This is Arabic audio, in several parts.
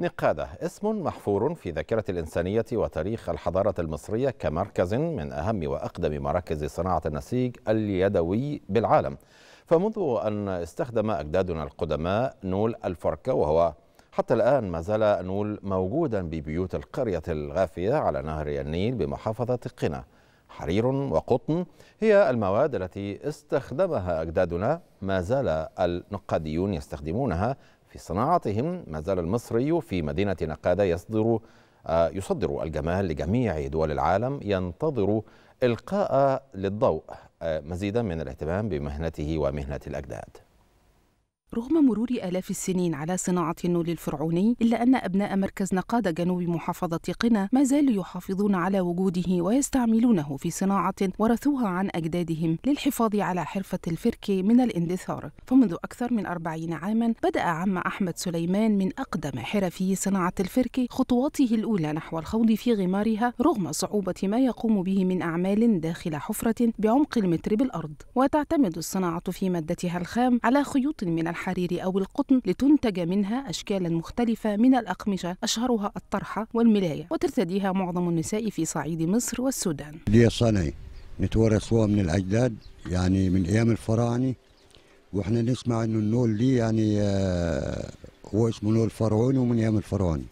نقادة اسم محفور في ذاكرة الإنسانية وتاريخ الحضارة المصرية كمركز من أهم وأقدم مراكز صناعة النسيج اليدوي بالعالم فمنذ أن استخدم أجدادنا القدماء نول الفركة وهو حتى الآن ما زال نول موجودا ببيوت القرية الغافية على نهر النيل بمحافظة قنا حرير وقطن هي المواد التي استخدمها أجدادنا ما زال النقاديون يستخدمونها في صناعتهم ما زال المصري في مدينة نقادة يصدر آه، يصدر الجمال لجميع دول العالم ينتظر إلقاء للضوء آه، مزيدا من الاهتمام بمهنته ومهنة الأجداد رغم مرور آلاف السنين على صناعة النول الفرعوني إلا أن أبناء مركز نقادة جنوب محافظة قنا ما زالوا يحافظون على وجوده ويستعملونه في صناعة ورثوها عن أجدادهم للحفاظ على حرفة الفرك من الاندثار فمنذ أكثر من أربعين عاما بدأ عم أحمد سليمان من أقدم حرفي صناعة الفرك خطواته الأولى نحو الخوض في غمارها رغم صعوبة ما يقوم به من أعمال داخل حفرة بعمق المتر بالأرض وتعتمد الصناعة في مادتها الخام على خيوط من الحرير أو القطن لتنتج منها أشكالا مختلفة من الأقمشة أشهرها الطرحة والملاية وترتديها معظم النساء في صعيد مصر والسودان دي صنعي نتورثوها من الأجداد يعني من أيام الفراعنة واحنا نسمع انه النول دي يعني آه، هو اسمه نول فرعوني ومن ايام الفرعون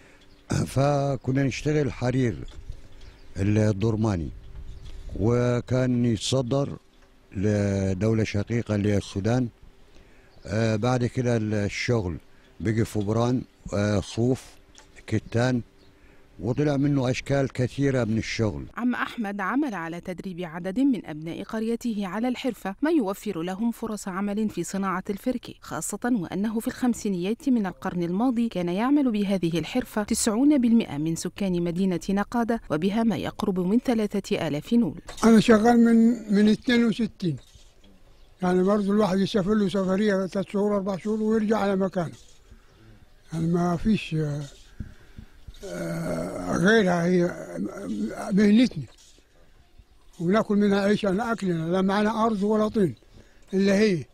فكنا نشتغل الحرير الدرماني وكان يتصدر لدولة شقيقة اللي هي السودان آه، بعد كده الشغل بيجي فبران آه، خوف صوف كتان وطلع منه أشكال كثيرة من الشغل عم أحمد عمل على تدريب عدد من أبناء قريته على الحرفة ما يوفر لهم فرص عمل في صناعة الفركة خاصة وأنه في الخمسينيات من القرن الماضي كان يعمل بهذه الحرفة 90% من سكان مدينة نقادة وبها ما يقرب من 3000 نول أنا شغال من من 62 يعني برضه الواحد يسافر له سفرية ثلاث شهور أربع شهور ويرجع على مكانه يعني ما فيش آه، آه، غيرها هي مهنتنا وناكل منها عيش انا يعني أكلنا لا معانا أرض ولا طين إلا هي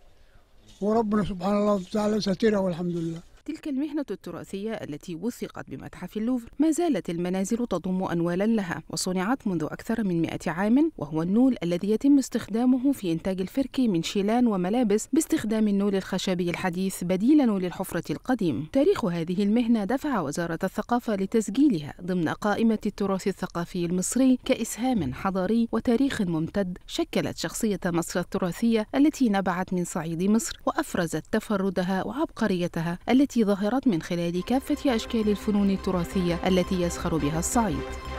وربنا سبحان الله وتعالى سترها والحمد لله تلك المهنة التراثية التي وثقت بمتحف اللوفر ما زالت المنازل تضم أنوالا لها وصنعت منذ أكثر من 100 عام وهو النول الذي يتم استخدامه في إنتاج الفرك من شيلان وملابس باستخدام النول الخشبي الحديث بديلا للحفرة القديم تاريخ هذه المهنة دفع وزارة الثقافة لتسجيلها ضمن قائمة التراث الثقافي المصري كإسهام حضاري وتاريخ ممتد شكلت شخصية مصر التراثية التي نبعت من صعيد مصر وأفرزت تفردها وعبقريتها التي التي ظهرت من خلال كافة أشكال الفنون التراثية التي يسخر بها الصعيد